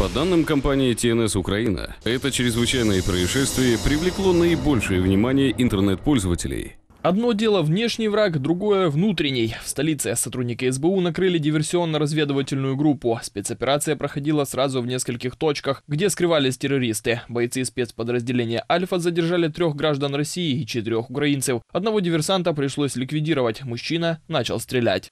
По данным компании TNS Украина, это чрезвычайное происшествие привлекло наибольшее внимание интернет-пользователей. Одно дело внешний враг, другое внутренний. В столице сотрудники СБУ накрыли диверсионно-разведывательную группу. Спецоперация проходила сразу в нескольких точках, где скрывались террористы. Бойцы спецподразделения «Альфа» задержали трех граждан России и четырех украинцев. Одного диверсанта пришлось ликвидировать, мужчина начал стрелять.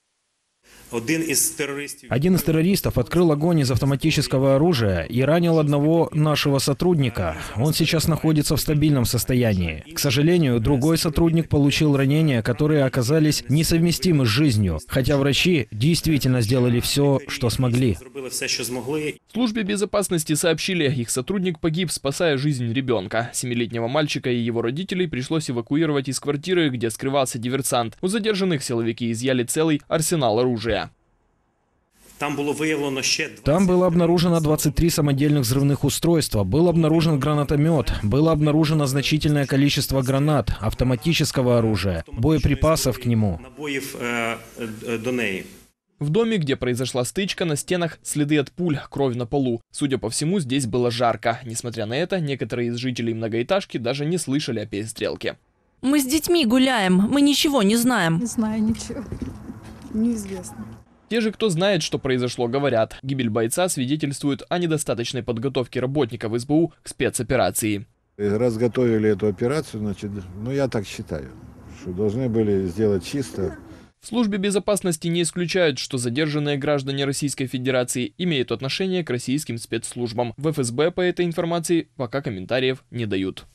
Один из террористов... открыл огонь из автоматического оружия и ранил одного нашего сотрудника. Он сейчас находится в стабильном состоянии. К сожалению, другой сотрудник получил ранения, которые оказались несовместимы с жизнью, хотя врачи действительно сделали все, что смогли. В службе безопасности сообщили, их сотрудник погиб, спасая жизнь ребенка. Семилетнего мальчика и его родителей пришлось эвакуировать из квартиры, где скрывался диверсант. У задержанных силовики изъяли целый арсенал оружия. Там было выявлено ще Там было обнаружено 23 самодельных взрывных устройства, был обнаружен гранатомет, было обнаружено значительное количество гранат, автоматического оружия, боеприпасов к нему. Э, э, В доме, где произошла стычка, на стенах следы от пуль, кровь на полу. Судя по всему, здесь было жарко. Несмотря на это, некоторые из жителей многоэтажки даже не слышали о перестрелке. Мы с детьми гуляем, мы ничего не знаем. Не знаю ничего. Неизвестно. Те же, кто знает, что произошло, говорят, гибель бойца свидетельствует о недостаточной подготовке работников СБУ к спецоперации. Разготовили эту операцию, значит, ну я так считаю, что должны были сделать чисто. В службе безопасности не исключают, что задержанные граждане Российской Федерации имеют отношение к российским спецслужбам. В ФСБ по этой информации пока комментариев не дают.